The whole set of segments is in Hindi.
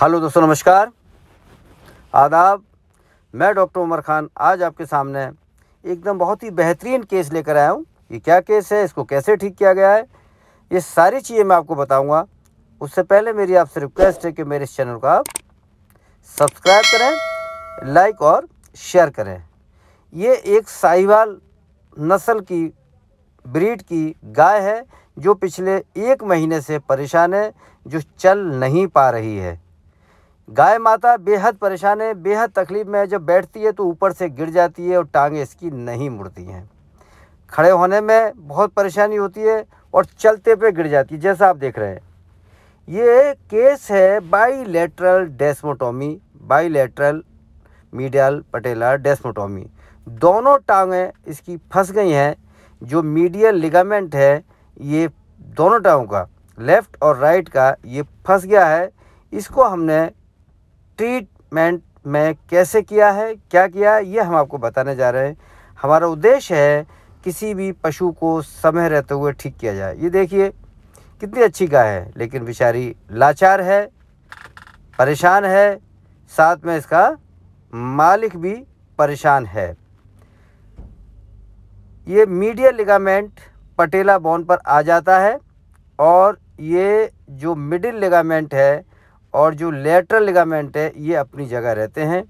हेलो दोस्तों नमस्कार आदाब मैं डॉक्टर उमर खान आज आपके सामने एकदम बहुत ही बेहतरीन केस लेकर आया हूँ ये क्या केस है इसको कैसे ठीक किया गया है ये सारी चीज़ें मैं आपको बताऊँगा उससे पहले मेरी आपसे रिक्वेस्ट है कि मेरे इस चैनल को आप सब्सक्राइब करें लाइक और शेयर करें ये एक साहिवाल नस्ल की ब्रीड की गाय है जो पिछले एक महीने से परेशान है जो चल नहीं पा रही है गाय माता बेहद परेशान है बेहद तकलीफ़ में है जब बैठती है तो ऊपर से गिर जाती है और टांगे इसकी नहीं मुड़ती हैं खड़े होने में बहुत परेशानी होती है और चलते पे गिर जाती है जैसा आप देख रहे हैं ये केस है bilateral desmotomy bilateral medial patellar desmotomy दोनों टांगें इसकी फंस गई हैं जो मीडियल लिगामेंट है ये दोनों टांगों का लेफ़्ट और राइट का ये फंस गया है इसको हमने ट्रीटमेंट में कैसे किया है क्या किया है ये हम आपको बताने जा रहे हैं हमारा उद्देश्य है किसी भी पशु को समय रहते हुए ठीक किया जाए ये देखिए कितनी अच्छी गाय है लेकिन बेचारी लाचार है परेशान है साथ में इसका मालिक भी परेशान है ये मीडिया लिगामेंट पटेला बोन पर आ जाता है और ये जो मिडिल लिगामेंट है और जो लेटरल लिगामेंट है ये अपनी जगह रहते हैं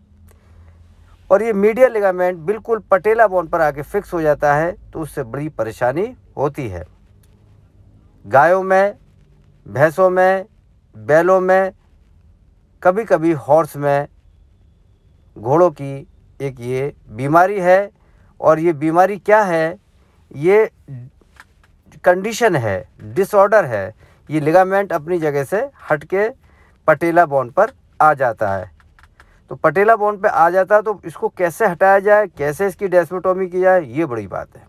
और ये मीडियल लिगामेंट बिल्कुल पटेला बोन पर आके फिक्स हो जाता है तो उससे बड़ी परेशानी होती है गायों में भैंसों में बैलों में कभी कभी हॉर्स में घोड़ों की एक ये बीमारी है और ये बीमारी क्या है ये कंडीशन है डिसऑर्डर है ये लिगामेंट अपनी जगह से हट के पटेला बॉन्ड पर आ जाता है तो पटेला बॉन्ड पर आ जाता है तो इसको कैसे हटाया जाए कैसे इसकी डेस्मोटोमी की जाए ये बड़ी बात है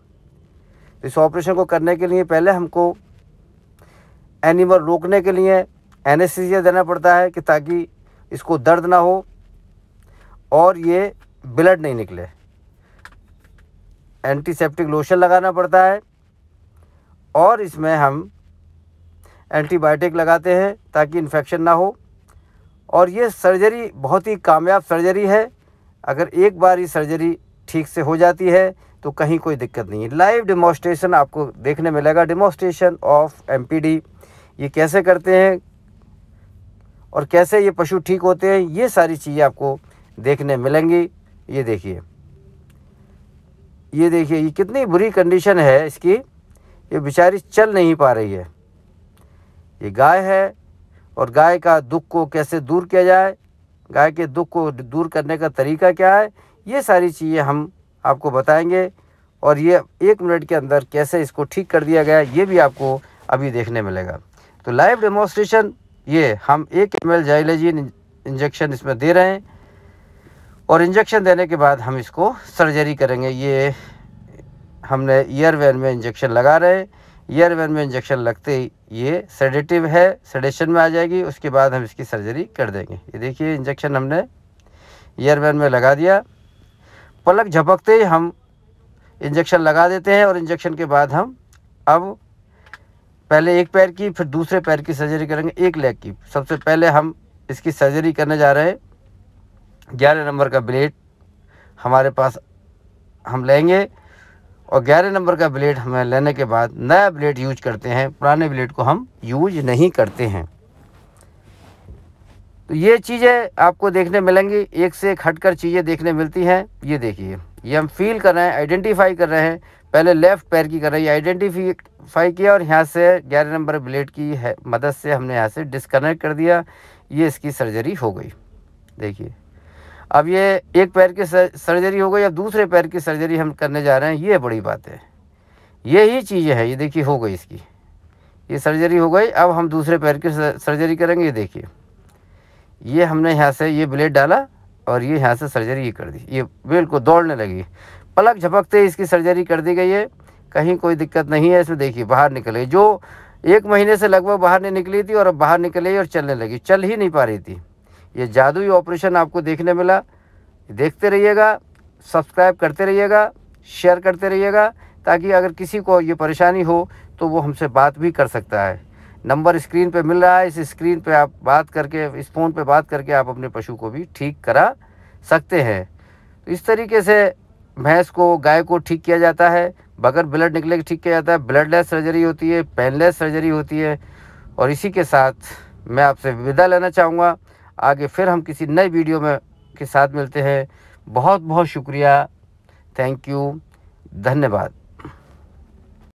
तो इस ऑपरेशन को करने के लिए पहले हमको एनिमल रोकने के लिए एनेस्थीसिया देना पड़ता है कि ताकि इसको दर्द ना हो और ये ब्लड नहीं निकले एंटीसेप्टिक लोशन लगाना पड़ता है और इसमें हम एंटीबायोटिक लगाते हैं ताकि इन्फेक्शन ना हो और ये सर्जरी बहुत ही कामयाब सर्जरी है अगर एक बार ये सर्जरी ठीक से हो जाती है तो कहीं कोई दिक्कत नहीं है लाइव डिमोस्ट्रेशन आपको देखने मिलेगा डिमोस्ट्रेशन ऑफ एम ये कैसे करते हैं और कैसे ये पशु ठीक होते हैं ये सारी चीज़ें आपको देखने मिलेंगी ये देखिए ये देखिए ये कितनी बुरी कंडीशन है इसकी ये बेचारी चल नहीं पा रही है ये गाय है और गाय का दुख को कैसे दूर किया जाए गाय के दुख को दूर करने का तरीका क्या है ये सारी चीज़ें हम आपको बताएंगे और ये एक मिनट के अंदर कैसे इसको ठीक कर दिया गया ये भी आपको अभी देखने मिलेगा तो लाइव डेमोस्ट्रेशन ये हम एक एम एल जाइलेजिन इंजेक्शन इसमें दे रहे हैं और इंजेक्शन देने के बाद हम इसको सर्जरी करेंगे ये हमने ईयर वैन में इंजेक्शन लगा रहे हैं ईयर वेन में इंजेक्शन लगते ही ये सेडेटिव है सेडेशन में आ जाएगी उसके बाद हम इसकी सर्जरी कर देंगे ये देखिए इंजेक्शन हमने ईयर वेन में लगा दिया पलक झपकते ही हम इंजेक्शन लगा देते हैं और इंजेक्शन के बाद हम अब पहले एक पैर की फिर दूसरे पैर की सर्जरी करेंगे एक लेग की सबसे पहले हम इसकी सर्जरी करने जा रहे हैं ग्यारह नंबर का ब्लेड हमारे पास हम लेंगे और ग्यारह नंबर का ब्लेड हमें लेने के बाद नया ब्लेड यूज करते हैं पुराने ब्लेड को हम यूज नहीं करते हैं तो ये चीज़ें आपको देखने मिलेंगी एक से एक हटकर चीज़ें देखने मिलती हैं ये देखिए ये हम फील कर रहे हैं आइडेंटिफाई कर रहे हैं पहले लेफ़्ट पैर की कर रहे हैं आइडेंटिफाई किया और यहाँ से ग्यारह नंबर ब्लेड की है मदद से हमने यहाँ से डिसकनेक्ट कर दिया ये इसकी सर्जरी हो गई देखिए अब ये एक पैर की सर्जरी हो गई अब दूसरे पैर की सर्जरी हम करने जा रहे हैं ये बड़ी बात है यही चीज़ है ये देखिए हो गई इसकी ये सर्जरी हो गई अब हम दूसरे पैर की सर्जरी करेंगे ये देखिए ये हमने यहाँ से ये ब्लेड डाला और ये यहाँ से सर्जरी ये कर दी ये बिल्कुल दौड़ने लगी पलक झपकते इसकी सर्जरी कर दी गई है कहीं कोई दिक्कत नहीं है इसमें देखिए बाहर निकले जो एक महीने से लगभग बाहर नहीं निकली थी और अब बाहर निकली और चलने लगी चल ही नहीं पा रही थी ये जादुई ऑपरेशन आपको देखने मिला देखते रहिएगा सब्सक्राइब करते रहिएगा शेयर करते रहिएगा ताकि अगर किसी को ये परेशानी हो तो वो हमसे बात भी कर सकता है नंबर स्क्रीन पे मिल रहा है इस स्क्रीन पे आप बात करके इस फ़ोन पे बात करके आप अपने पशु को भी ठीक करा सकते हैं तो इस तरीके से भैंस को गाय को ठीक किया जाता है बगैर ब्लड निकले के ठीक किया जाता है ब्लडलेस सर्जरी होती है पेनलेस सर्जरी होती है और इसी के साथ मैं आपसे विदा लेना चाहूँगा आगे फिर हम किसी नए वीडियो में के साथ मिलते हैं बहुत बहुत शुक्रिया थैंक यू धन्यवाद